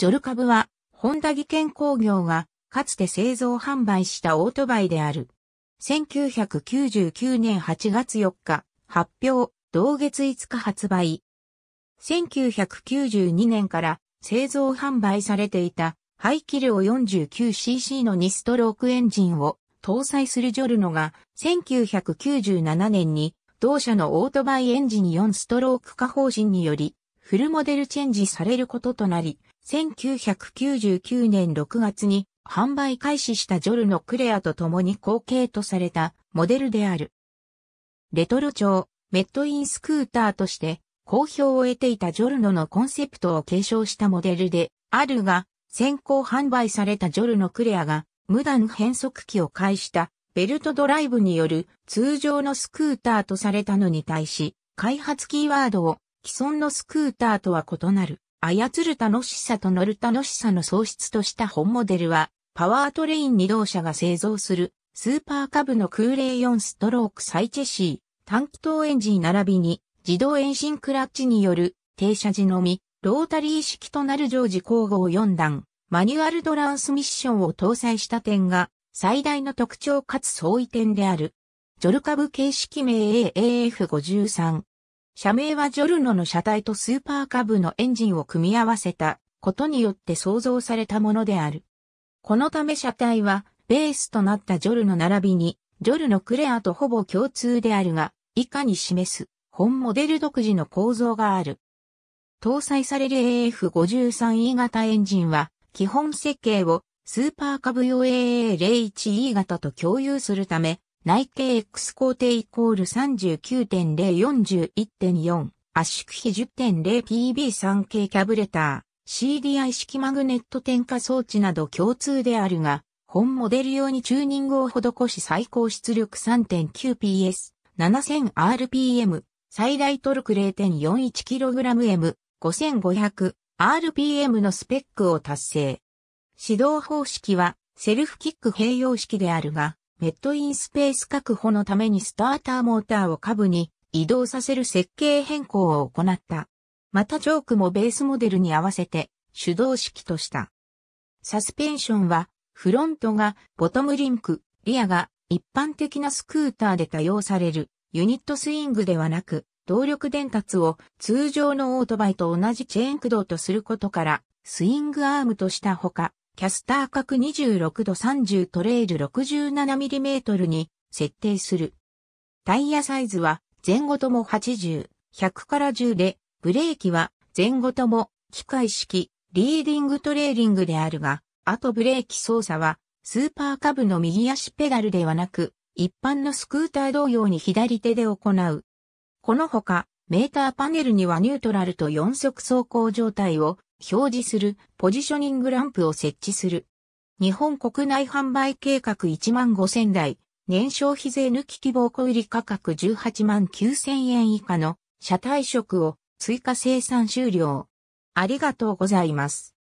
ジョル株は、ホンダ技研工業が、かつて製造販売したオートバイである。1999年8月4日、発表、同月5日発売。1992年から製造販売されていた排気量 49cc の2ストロークエンジンを搭載するジョルノが1997年に同社のオートバイエンジン4ストローク化方針によりフルモデルチェンジされることとなり、1999年6月に販売開始したジョルのクレアと共に後継とされたモデルである。レトロ調、メットインスクーターとして好評を得ていたジョルノのコンセプトを継承したモデルであるが、先行販売されたジョルノクレアが無断変速機を介したベルトドライブによる通常のスクーターとされたのに対し、開発キーワードを既存のスクーターとは異なる、操る楽しさと乗る楽しさの喪失とした本モデルは、パワートレイン2動車が製造する、スーパーカブの空冷4ストロークサイチェシー、短気筒エンジン並びに、自動遠心クラッチによる、停車時のみ、ロータリー式となる常時交互4段、マニュアルトランスミッションを搭載した点が、最大の特徴かつ相違点である。ジョルカブ形式名 AAF53、社名はジョルノの車体とスーパーカブのエンジンを組み合わせたことによって創造されたものである。このため車体はベースとなったジョルノ並びにジョルノクレアとほぼ共通であるが、以下に示す本モデル独自の構造がある。搭載される AF53E 型エンジンは基本設計をスーパーカブ用 AA01E 型と共有するため、内径 X 工程イコール39.041.4、圧縮比 10.0pb3 系キャブレター、CDI 式マグネット点火装置など共通であるが、本モデル用にチューニングを施し最高出力 3.9PS、7000rpm、最大トルク 0.41kgm、5500、RPM のスペックを達成。指導方式はセルフキック併用式であるが、メットインスペース確保のためにスターターモーターを下部に移動させる設計変更を行った。またジョークもベースモデルに合わせて手動式とした。サスペンションはフロントがボトムリンク、リアが一般的なスクーターで多用されるユニットスイングではなく動力伝達を通常のオートバイと同じチェーン駆動とすることからスイングアームとしたほかキャスター角26度30トレイル 67mm に設定する。タイヤサイズは前後とも80、100から10で、ブレーキは前後とも機械式リーディングトレーリングであるが、あとブレーキ操作はスーパーカブの右足ペダルではなく、一般のスクーター同様に左手で行う。このほか、メーターパネルにはニュートラルと4速走行状態を表示するポジショニングランプを設置する。日本国内販売計画1万5000台、年消費税抜き希望小売価格18万9000円以下の車体色を追加生産終了。ありがとうございます。